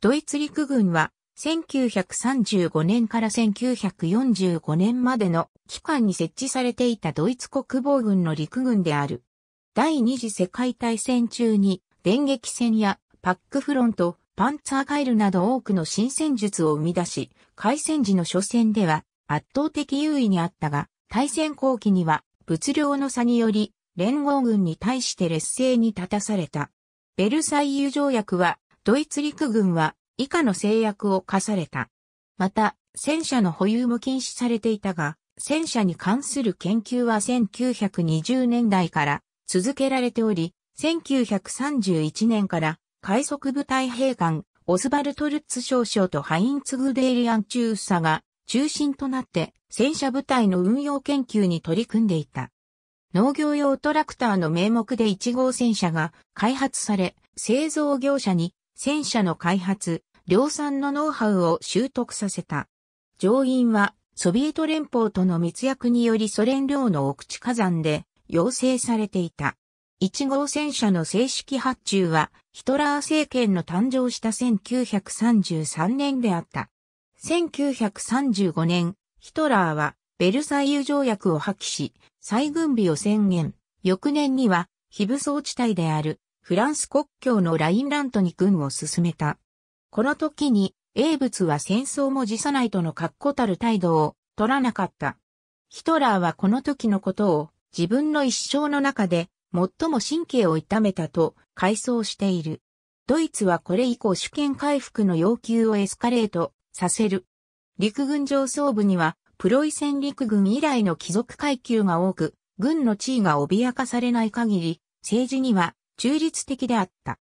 ドイツ陸軍は1935年から1945年までの期間に設置されていたドイツ国防軍の陸軍である。第二次世界大戦中に電撃戦やパックフロント、パンツァーカイルなど多くの新戦術を生み出し、開戦時の初戦では圧倒的優位にあったが、対戦後期には物量の差により連合軍に対して劣勢に立たされた。ベルサイユ条約はドイツ陸軍は以下の制約を課された。また、戦車の保有も禁止されていたが、戦車に関する研究は1920年代から続けられており、1931年から快速部隊兵官オスバルト・ルッツ少将とハインツ・グデーリアン中佐が中心となって戦車部隊の運用研究に取り組んでいた。農業用トラクターの名目で1号戦車が開発され、製造業者に戦車の開発、量産のノウハウを習得させた。上院はソビエト連邦との密約によりソ連領の奥地火山で要請されていた。1号戦車の正式発注はヒトラー政権の誕生した1933年であった。1935年、ヒトラーはベルサイユ条約を破棄し、再軍備を宣言。翌年には、非武装地帯であるフランス国境のラインラントに軍を進めた。この時に、英仏は戦争も辞さないとの確固たる態度を取らなかった。ヒトラーはこの時のことを自分の一生の中で最も神経を痛めたと回想している。ドイツはこれ以降主権回復の要求をエスカレートさせる。陸軍上層部にはプロイセン陸軍以来の貴族階級が多く、軍の地位が脅かされない限り、政治には中立的であった。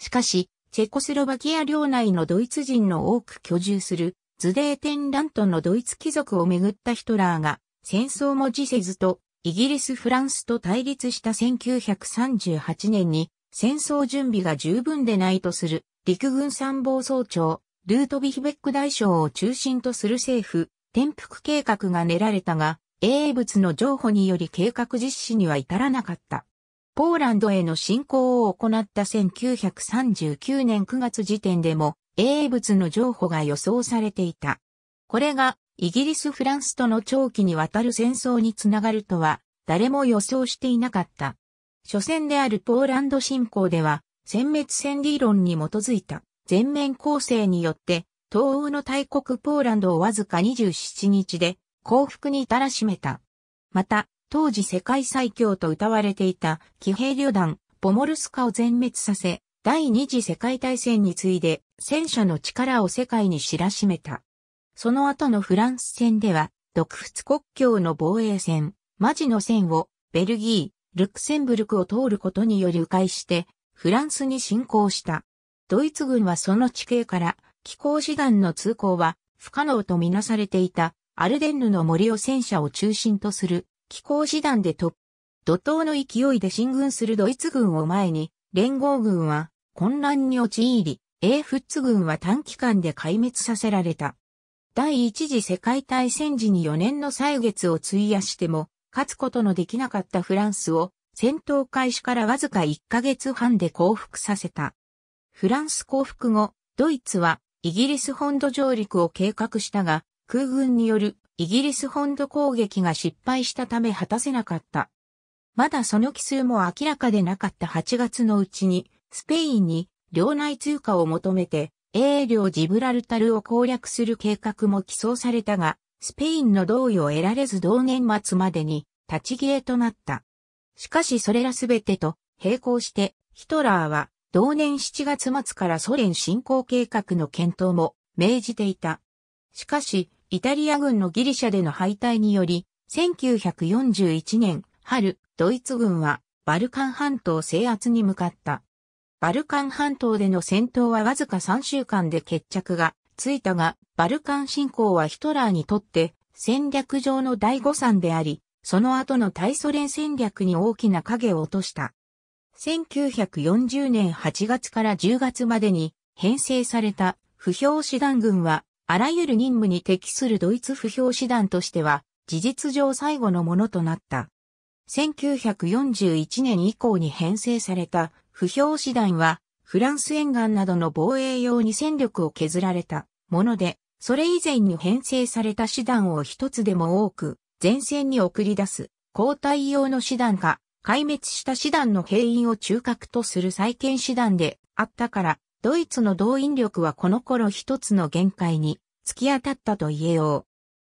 しかし、チェコスロバキア領内のドイツ人の多く居住するズデーテンラントのドイツ貴族をめぐったヒトラーが戦争も辞せずとイギリス・フランスと対立した1938年に戦争準備が十分でないとする陸軍参謀総長ルートビヒベック大将を中心とする政府転覆計画が練られたが英物の譲歩により計画実施には至らなかった。ポーランドへの侵攻を行った1939年9月時点でも、英物の譲歩が予想されていた。これが、イギリス・フランスとの長期にわたる戦争につながるとは、誰も予想していなかった。初戦であるポーランド侵攻では、殲滅戦理論に基づいた全面攻勢によって、東欧の大国ポーランドをわずか27日で降伏に至らしめた。また、当時世界最強と謳われていた騎兵旅団、ポモルスカを全滅させ、第二次世界大戦に次いで戦車の力を世界に知らしめた。その後のフランス戦では、独仏国境の防衛戦、マジの戦をベルギー、ルクセンブルクを通ることにより迂回して、フランスに侵攻した。ドイツ軍はその地形から、気候志願の通行は不可能とみなされていたアルデンヌの森を戦車を中心とする気候師団でトップ。怒涛の勢いで進軍するドイツ軍を前に、連合軍は混乱に陥り、英フッツ軍は短期間で壊滅させられた。第一次世界大戦時に4年の歳月を費やしても、勝つことのできなかったフランスを、戦闘開始からわずか1ヶ月半で降伏させた。フランス降伏後、ドイツはイギリス本土上陸を計画したが、空軍によるイギリス本土攻撃が失敗したため果たせなかった。まだその奇数も明らかでなかった8月のうちに、スペインに領内通貨を求めて、英領ジブラルタルを攻略する計画も起草されたが、スペインの同意を得られず同年末までに立ち消えとなった。しかしそれらすべてと並行して、ヒトラーは同年7月末からソ連侵攻計画の検討も命じていた。しかし、イタリア軍のギリシャでの敗退により、1941年春、ドイツ軍はバルカン半島制圧に向かった。バルカン半島での戦闘はわずか3週間で決着がついたが、バルカン侵攻はヒトラーにとって戦略上の第誤算であり、その後の対ソ連戦略に大きな影を落とした。1940年8月から10月までに編成された不評師団軍はあらゆる任務に適するドイツ不評師団としては、事実上最後のものとなった。1941年以降に編成された不評師団は、フランス沿岸などの防衛用に戦力を削られたもので、それ以前に編成された師団を一つでも多く前線に送り出す交代用の師団か、壊滅した師団の兵員を中核とする再建師団であったから、ドイツの動員力はこの頃一つの限界に突き当たったと言えよう。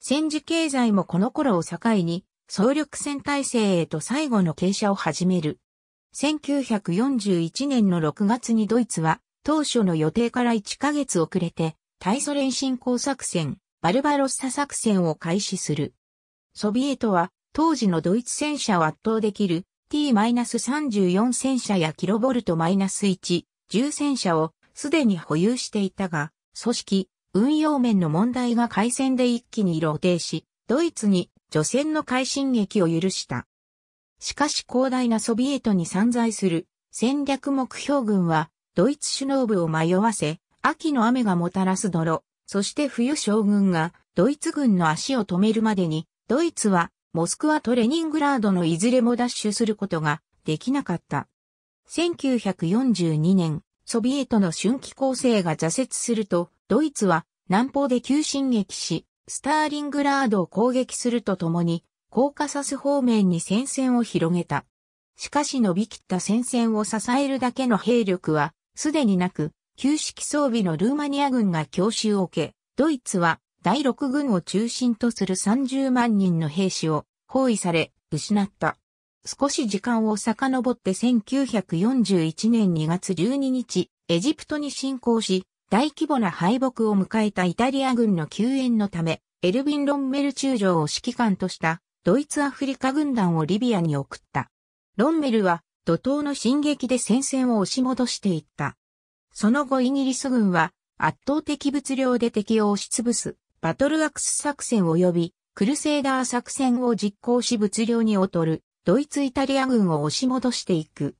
戦時経済もこの頃を境に、総力戦体制へと最後の傾斜を始める。1941年の6月にドイツは、当初の予定から1ヶ月遅れて、対ソ連侵攻作戦、バルバロッサ作戦を開始する。ソビエトは、当時のドイツ戦車を圧倒できる T-34 戦車やキロボルト -1、重戦車をすでに保有していたが、組織、運用面の問題が海戦で一気に露呈し、ドイツに除戦の快進撃を許した。しかし広大なソビエトに散在する戦略目標軍は、ドイツ首脳部を迷わせ、秋の雨がもたらす泥、そして冬将軍がドイツ軍の足を止めるまでに、ドイツはモスクワとレニングラードのいずれも奪取することができなかった。1942年、ソビエトの春季構成が挫折すると、ドイツは南方で急進撃し、スターリングラードを攻撃するとともに、コーカサス方面に戦線を広げた。しかし伸びきった戦線を支えるだけの兵力は、すでになく、旧式装備のルーマニア軍が強襲を受け、ドイツは第6軍を中心とする30万人の兵士を包囲され、失った。少し時間を遡って1941年2月12日、エジプトに侵攻し、大規模な敗北を迎えたイタリア軍の救援のため、エルヴィン・ロンメル中将を指揮官としたドイツアフリカ軍団をリビアに送った。ロンメルは怒涛の進撃で戦線を押し戻していった。その後イギリス軍は圧倒的物量で敵を押し潰すバトルアクス作戦及びクルセーダー作戦を実行し物量に劣るドイツイタリア軍を押し戻していく。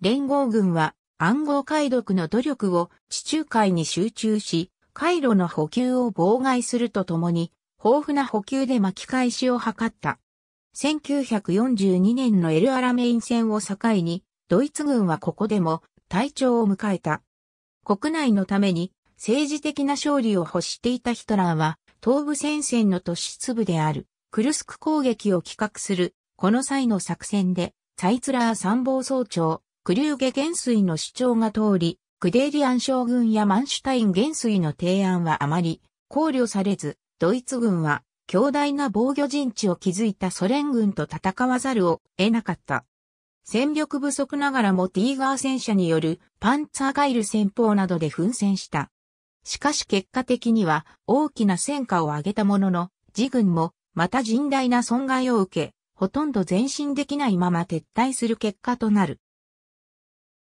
連合軍は暗号解読の努力を地中海に集中し、回路の補給を妨害するとともに、豊富な補給で巻き返しを図った。1942年のエルアラメイン戦を境に、ドイツ軍はここでも隊長を迎えた。国内のために政治的な勝利を欲していたヒトラーは、東部戦線の突出部であるクルスク攻撃を企画するこの際の作戦で、ツァイツラー参謀総長、クリューゲ元帥の主張が通り、クデーリアン将軍やマンシュタイン元帥の提案はあまり考慮されず、ドイツ軍は強大な防御陣地を築いたソ連軍と戦わざるを得なかった。戦力不足ながらもティーガー戦車によるパンツァーガイル戦法などで奮戦した。しかし結果的には大きな戦果を上げたものの、自軍もまた甚大な損害を受け、ほとんど前進できないまま撤退する結果となる。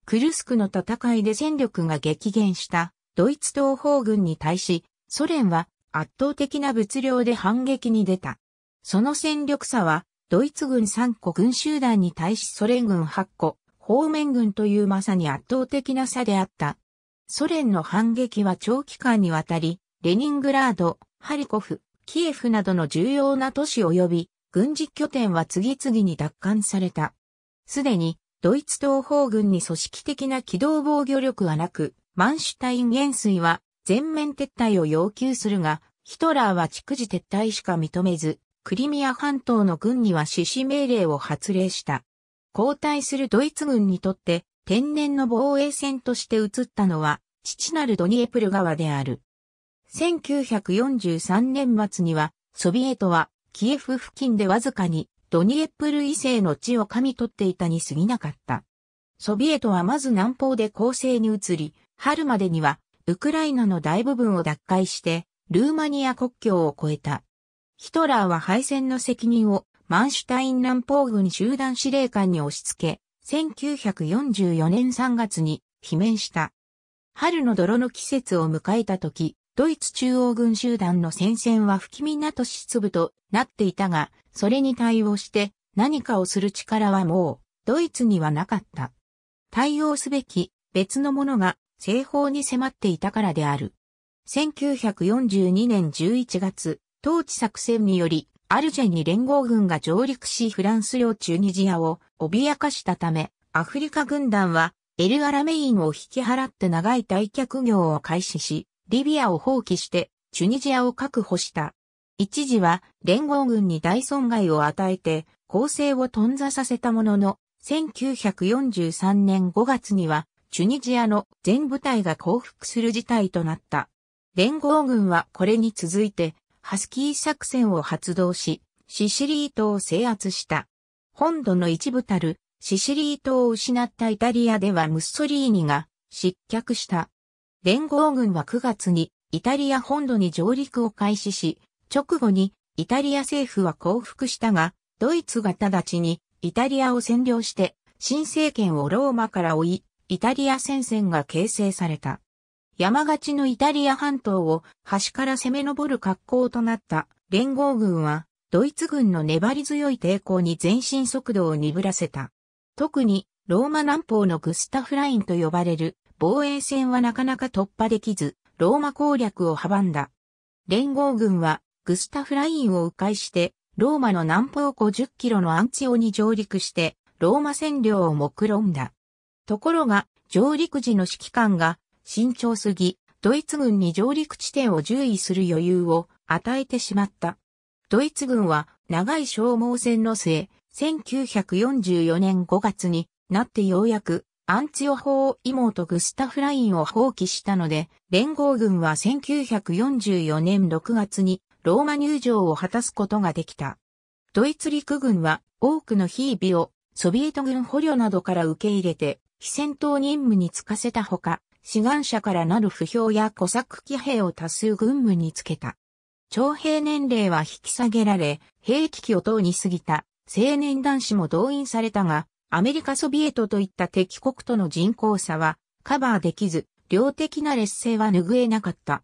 クルスクの戦いで戦力が激減したドイツ東方軍に対し、ソ連は圧倒的な物量で反撃に出た。その戦力差は、ドイツ軍3個軍集団に対しソ連軍8個、方面軍というまさに圧倒的な差であった。ソ連の反撃は長期間にわたり、レニングラード、ハリコフ、キエフなどの重要な都市及び軍事拠点は次々に奪還された。すでに、ドイツ東方軍に組織的な機動防御力はなく、マンシュタイン元帥は全面撤退を要求するが、ヒトラーは逐次撤退しか認めず、クリミア半島の軍には指示命令を発令した。交代するドイツ軍にとって天然の防衛戦として移ったのは、父なるドニエプル川である。1943年末には、ソビエトはキエフ付近でわずかにドニエプル異星の地を神取っていたに過ぎなかった。ソビエトはまず南方で攻勢に移り、春までにはウクライナの大部分を奪回して、ルーマニア国境を越えた。ヒトラーは敗戦の責任をマンシュタイン南方軍集団司令官に押し付け、1944年3月に罷免した。春の泥の季節を迎えた時、ドイツ中央軍集団の戦線は吹き港支部となっていたが、それに対応して何かをする力はもうドイツにはなかった。対応すべき別のものが西方に迫っていたからである。1942年11月、統治作戦により、アルジェに連合軍が上陸しフランス領チュニジアを脅かしたため、アフリカ軍団はエル・アラメインを引き払って長い退却業を開始し、リビアを放棄してチュニジアを確保した。一時は連合軍に大損害を与えて攻勢を頓挫させたものの、1943年5月にはチュニジアの全部隊が降伏する事態となった。連合軍はこれに続いてハスキー作戦を発動し、シシリー島を制圧した。本土の一部たるシシリー島を失ったイタリアではムッソリーニが失脚した。連合軍は9月にイタリア本土に上陸を開始し、直後にイタリア政府は降伏したが、ドイツが直ちにイタリアを占領して、新政権をローマから追い、イタリア戦線が形成された。山がちのイタリア半島を端から攻め上る格好となった連合軍は、ドイツ軍の粘り強い抵抗に前進速度を鈍らせた。特に、ローマ南方のグスタフラインと呼ばれる防衛線はなかなか突破できず、ローマ攻略を阻んだ。連合軍はグスタフラインを迂回して、ローマの南方50キロのアンチオに上陸して、ローマ占領を目論んだ。ところが、上陸時の指揮官が慎重すぎ、ドイツ軍に上陸地点を注意する余裕を与えてしまった。ドイツ軍は長い消耗戦の末、1944年5月になってようやくアンツヨオ法妹グスタフラインを放棄したので、連合軍は1944年6月にローマ入場を果たすことができた。ドイツ陸軍は多くの非備をソビエト軍捕虜などから受け入れて、非戦闘任務に就かせたほか、志願者からなる不評や小作機兵を多数軍務につけた。徴兵年齢は引き下げられ、兵器機を等に過ぎた青年男子も動員されたが、アメリカソビエトといった敵国との人口差はカバーできず、量的な劣勢は拭えなかった。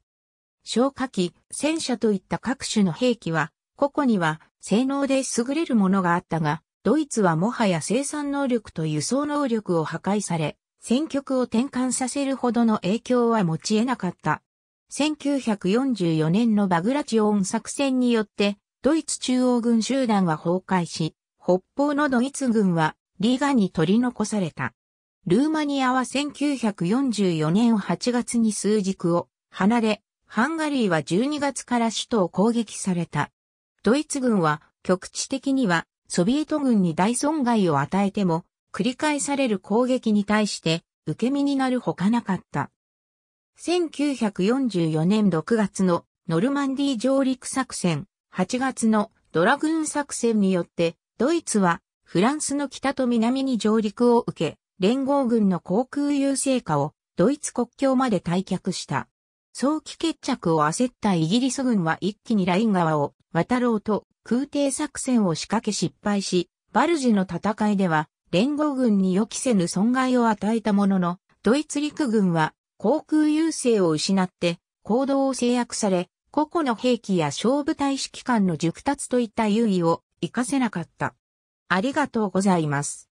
消火器、戦車といった各種の兵器は、個々には性能で優れるものがあったが、ドイツはもはや生産能力と輸送能力を破壊され、戦局を転換させるほどの影響は持ち得なかった。1944年のバグラチオン作戦によって、ドイツ中央軍集団は崩壊し、北方のドイツ軍はリーガに取り残された。ルーマニアは1944年8月に数軸を離れ、ハンガリーは12月から首都を攻撃された。ドイツ軍は局地的にはソビエト軍に大損害を与えても繰り返される攻撃に対して受け身になるほかなかった。1944年6月のノルマンディ上陸作戦、8月のドラグーン作戦によってドイツはフランスの北と南に上陸を受け、連合軍の航空優勢化をドイツ国境まで退却した。早期決着を焦ったイギリス軍は一気にライン川を渡ろうと空挺作戦を仕掛け失敗し、バルジの戦いでは連合軍に予期せぬ損害を与えたものの、ドイツ陸軍は航空優勢を失って行動を制約され、個々の兵器や小部隊指揮官の熟達といった優位を活かせなかった。ありがとうございます。